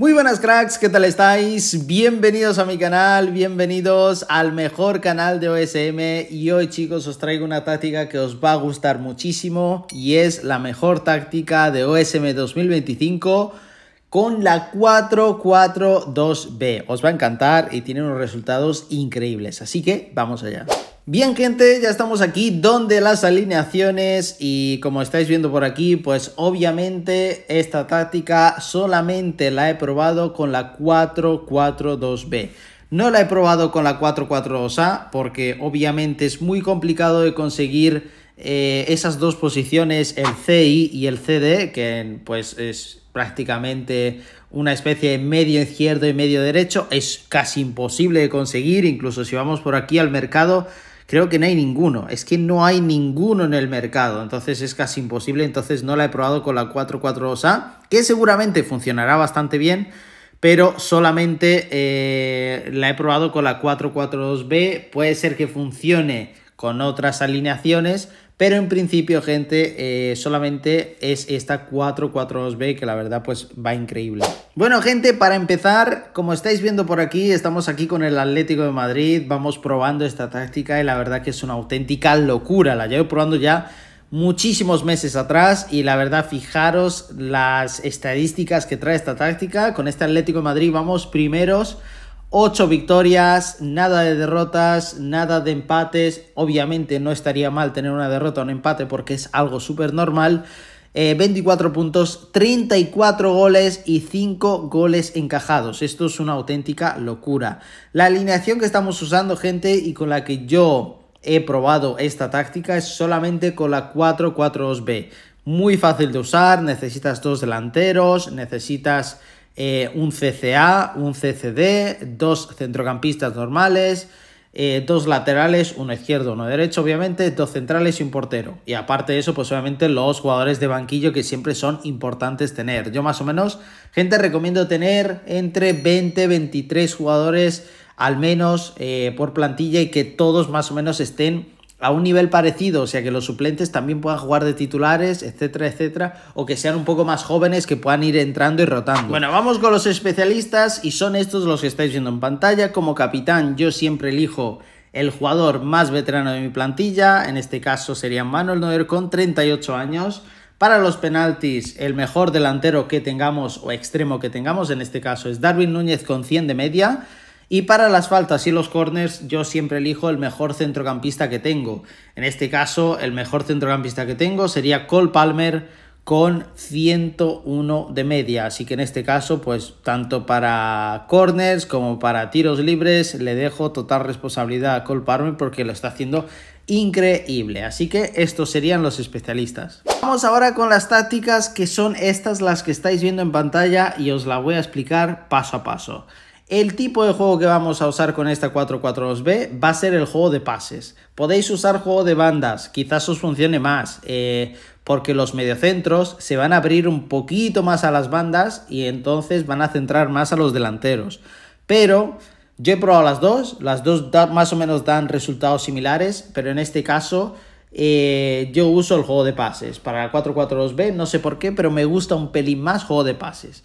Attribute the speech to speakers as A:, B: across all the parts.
A: Muy buenas cracks, ¿qué tal estáis? Bienvenidos a mi canal, bienvenidos al mejor canal de OSM y hoy chicos os traigo una táctica que os va a gustar muchísimo y es la mejor táctica de OSM 2025 con la 442B. Os va a encantar y tiene unos resultados increíbles, así que vamos allá. Bien gente, ya estamos aquí donde las alineaciones y como estáis viendo por aquí, pues obviamente esta táctica solamente la he probado con la 4-4-2B. No la he probado con la 4-4-2A porque obviamente es muy complicado de conseguir eh, esas dos posiciones, el CI y el CD, que pues es prácticamente una especie de medio izquierdo y medio derecho, es casi imposible de conseguir, incluso si vamos por aquí al mercado Creo que no hay ninguno, es que no hay ninguno en el mercado, entonces es casi imposible, entonces no la he probado con la 442A, que seguramente funcionará bastante bien, pero solamente eh, la he probado con la 442B, puede ser que funcione con otras alineaciones, pero en principio, gente, eh, solamente es esta 442B que la verdad pues va increíble. Bueno, gente, para empezar, como estáis viendo por aquí, estamos aquí con el Atlético de Madrid. Vamos probando esta táctica y la verdad que es una auténtica locura. La llevo probando ya muchísimos meses atrás y la verdad fijaros las estadísticas que trae esta táctica. Con este Atlético de Madrid vamos primeros 8 victorias, nada de derrotas, nada de empates. Obviamente no estaría mal tener una derrota o un empate porque es algo súper normal. 24 eh, puntos, 34 goles y 5 goles encajados. Esto es una auténtica locura. La alineación que estamos usando, gente, y con la que yo he probado esta táctica es solamente con la 4-4-2-B. Muy fácil de usar, necesitas dos delanteros, necesitas eh, un CCA, un CCD, dos centrocampistas normales, eh, dos laterales, uno izquierdo, uno derecho, obviamente, dos centrales y un portero. Y aparte de eso, pues obviamente los jugadores de banquillo que siempre son importantes tener. Yo más o menos, gente, recomiendo tener entre 20, 23 jugadores al menos eh, por plantilla y que todos más o menos estén a un nivel parecido, o sea, que los suplentes también puedan jugar de titulares, etcétera, etcétera, o que sean un poco más jóvenes que puedan ir entrando y rotando. Bueno, vamos con los especialistas y son estos los que estáis viendo en pantalla. Como capitán, yo siempre elijo el jugador más veterano de mi plantilla, en este caso sería Manuel Neuer con 38 años. Para los penaltis, el mejor delantero que tengamos o extremo que tengamos, en este caso es Darwin Núñez con 100 de media. Y para las faltas y los corners yo siempre elijo el mejor centrocampista que tengo. En este caso, el mejor centrocampista que tengo sería Cole Palmer con 101 de media. Así que en este caso, pues tanto para corners como para tiros libres, le dejo total responsabilidad a Cole Palmer porque lo está haciendo increíble. Así que estos serían los especialistas. Vamos ahora con las tácticas que son estas las que estáis viendo en pantalla y os la voy a explicar paso a paso. El tipo de juego que vamos a usar con esta 442B va a ser el juego de pases. Podéis usar juego de bandas, quizás os funcione más, eh, porque los mediocentros se van a abrir un poquito más a las bandas y entonces van a centrar más a los delanteros. Pero yo he probado las dos, las dos más o menos dan resultados similares, pero en este caso eh, yo uso el juego de pases. Para la 442B no sé por qué, pero me gusta un pelín más juego de pases.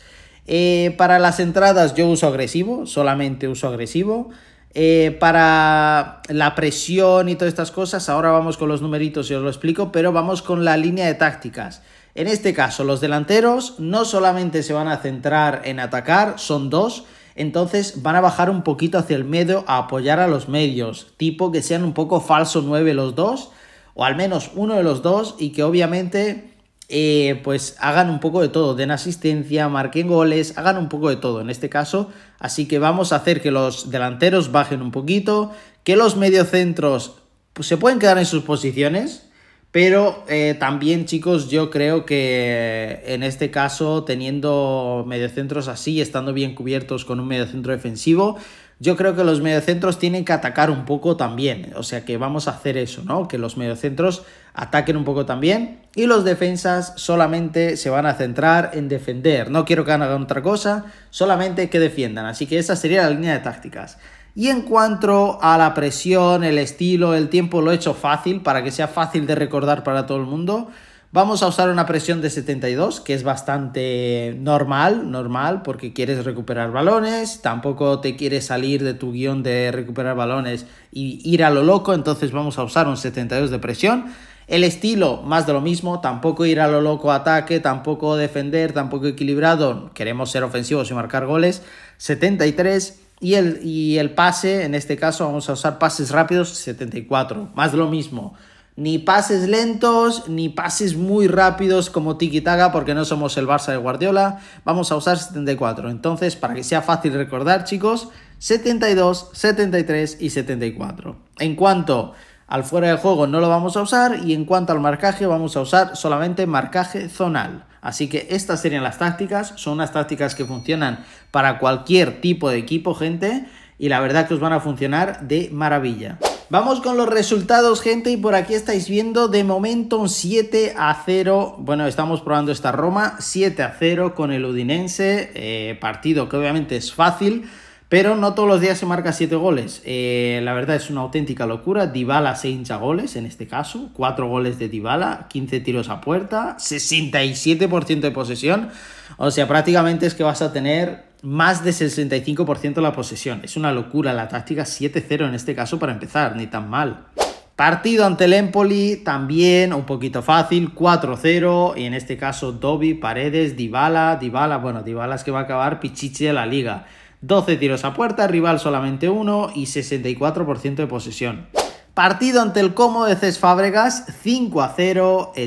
A: Eh, para las entradas yo uso agresivo, solamente uso agresivo. Eh, para la presión y todas estas cosas, ahora vamos con los numeritos y os lo explico, pero vamos con la línea de tácticas. En este caso, los delanteros no solamente se van a centrar en atacar, son dos, entonces van a bajar un poquito hacia el medio a apoyar a los medios, tipo que sean un poco falso 9 los dos, o al menos uno de los dos, y que obviamente eh, pues hagan un poco de todo, den asistencia, marquen goles, hagan un poco de todo en este caso. Así que vamos a hacer que los delanteros bajen un poquito, que los mediocentros pues, se pueden quedar en sus posiciones, pero eh, también chicos yo creo que en este caso teniendo mediocentros así, estando bien cubiertos con un mediocentro defensivo, yo creo que los mediocentros tienen que atacar un poco también. O sea que vamos a hacer eso, ¿no? Que los mediocentros ataquen un poco también. Y los defensas solamente se van a centrar en defender. No quiero que hagan otra cosa, solamente que defiendan. Así que esa sería la línea de tácticas. Y en cuanto a la presión, el estilo, el tiempo, lo he hecho fácil para que sea fácil de recordar para todo el mundo. Vamos a usar una presión de 72, que es bastante normal, normal, porque quieres recuperar balones, tampoco te quieres salir de tu guión de recuperar balones y ir a lo loco, entonces vamos a usar un 72 de presión. El estilo, más de lo mismo, tampoco ir a lo loco ataque, tampoco defender, tampoco equilibrado, queremos ser ofensivos y marcar goles, 73. Y el, y el pase, en este caso vamos a usar pases rápidos, 74, más de lo mismo ni pases lentos, ni pases muy rápidos como Tiki-Taka, porque no somos el Barça de Guardiola. Vamos a usar 74. Entonces, para que sea fácil recordar, chicos, 72, 73 y 74. En cuanto al fuera de juego, no lo vamos a usar. Y en cuanto al marcaje, vamos a usar solamente marcaje zonal. Así que estas serían las tácticas. Son unas tácticas que funcionan para cualquier tipo de equipo, gente. Y la verdad que os van a funcionar de maravilla. Vamos con los resultados, gente, y por aquí estáis viendo de momento un 7 a 0. Bueno, estamos probando esta Roma, 7 a 0 con el Udinense, eh, partido que obviamente es fácil, pero no todos los días se marca 7 goles. Eh, la verdad es una auténtica locura. Dybala se hincha goles en este caso, 4 goles de Dybala, 15 tiros a puerta, 67% de posesión. O sea, prácticamente es que vas a tener más de 65% la posesión. Es una locura la táctica 7-0 en este caso para empezar, ni tan mal. Partido ante el Empoli, también un poquito fácil, 4-0, y en este caso Dobby, Paredes, Dybala, Dybala, bueno, Dybala es que va a acabar pichichi de la liga. 12 tiros a puerta, rival solamente uno y 64% de posesión. Partido ante el cómodo de Cés Fábregas, 5 a 0, que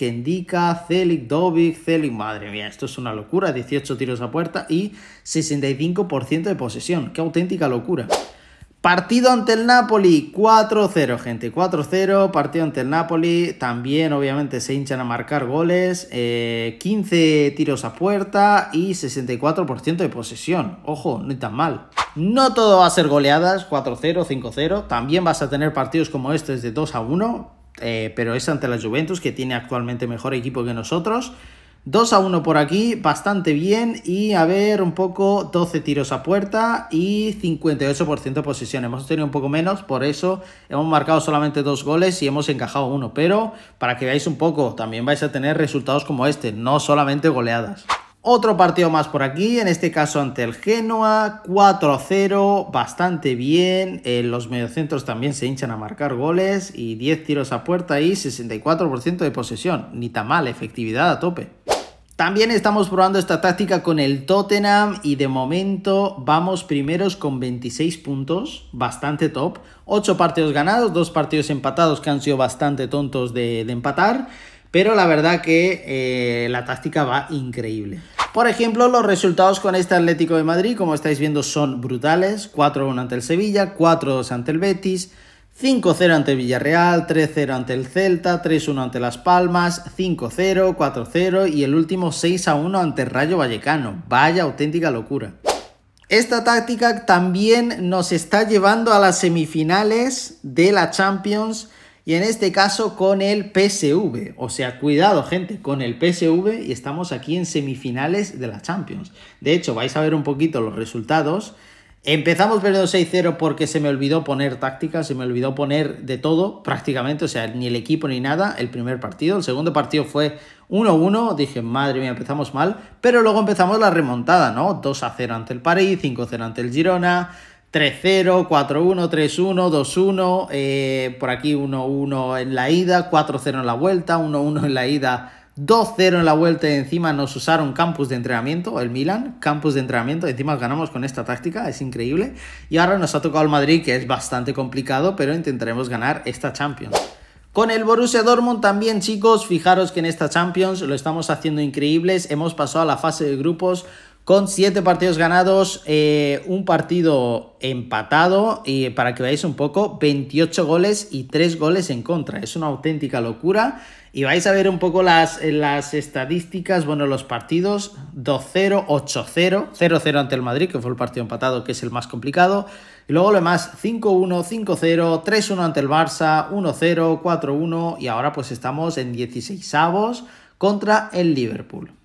A: eh, indica, Celic, Dobik, Celic, madre mía, esto es una locura, 18 tiros a puerta y 65% de posesión, qué auténtica locura. Partido ante el Napoli, 4-0, gente, 4-0, partido ante el Napoli, también obviamente se hinchan a marcar goles, 15 eh, tiros a puerta y 64% de posesión, ojo, no es tan mal. No todo va a ser goleadas, 4-0, 5-0, también vas a tener partidos como estos de 2-1, eh, pero es ante la Juventus que tiene actualmente mejor equipo que nosotros, 2 a 1 por aquí, bastante bien. Y a ver, un poco 12 tiros a puerta y 58% de posesión. Hemos tenido un poco menos, por eso hemos marcado solamente dos goles y hemos encajado uno. Pero para que veáis un poco, también vais a tener resultados como este, no solamente goleadas. Otro partido más por aquí, en este caso ante el Genoa, 4-0, a bastante bien, los mediocentros también se hinchan a marcar goles y 10 tiros a puerta y 64% de posesión, ni tan mal, efectividad a tope. También estamos probando esta táctica con el Tottenham y de momento vamos primeros con 26 puntos, bastante top. 8 partidos ganados, 2 partidos empatados que han sido bastante tontos de, empatar, pero la verdad que eh, la táctica va increíble. Por ejemplo, los resultados con este Atlético de Madrid, como estáis viendo, son brutales. 4-1 ante el Sevilla, 4-2 ante el Betis, 5-0 ante Villarreal, 3-0 ante el Celta, 3-1 ante Las Palmas, 5-0, 4-0 y el último 6-1 ante Rayo Vallecano. Vaya auténtica locura. Esta táctica también nos está llevando a las semifinales de la Champions y en este caso con el PSV. O sea, cuidado gente, con el PSV y estamos aquí en semifinales de la Champions. De hecho, vais a ver un poquito los resultados Empezamos perdiendo 6-0 porque se me olvidó poner táctica, se me olvidó poner de todo prácticamente, o sea, ni el equipo ni nada el primer partido. El segundo partido fue 1-1, dije, madre mía, empezamos mal, pero luego empezamos la remontada, ¿no? 2-0 ante el París, 5-0 ante el Girona, 3-0, 4-1, 3-1, 2-1, por aquí 1-1 en la ida, 4-0 en la vuelta, 1-1 en la ida, 2-0 en la vuelta y encima nos usaron campus de entrenamiento, el Milan, campus de entrenamiento, encima ganamos con esta táctica, es increíble. Y ahora nos ha tocado el Madrid, que es bastante complicado, pero intentaremos ganar esta Champions. Con el Borussia Dortmund también, chicos, fijaros que en esta Champions lo estamos haciendo increíbles, hemos pasado a la fase de grupos con 7 partidos ganados, eh, un partido empatado y para que veáis un poco, 28 goles y 3 goles en contra. Es una auténtica locura y vais a ver un poco las, las estadísticas, bueno, los partidos 2-0, 8-0, 0-0 ante el Madrid, que fue el partido empatado, que es el más complicado. Y luego lo demás, 5-1, 5-0, 3-1 ante el Barça, 1-0, 4-1 y ahora pues estamos en 16avos contra el Liverpool.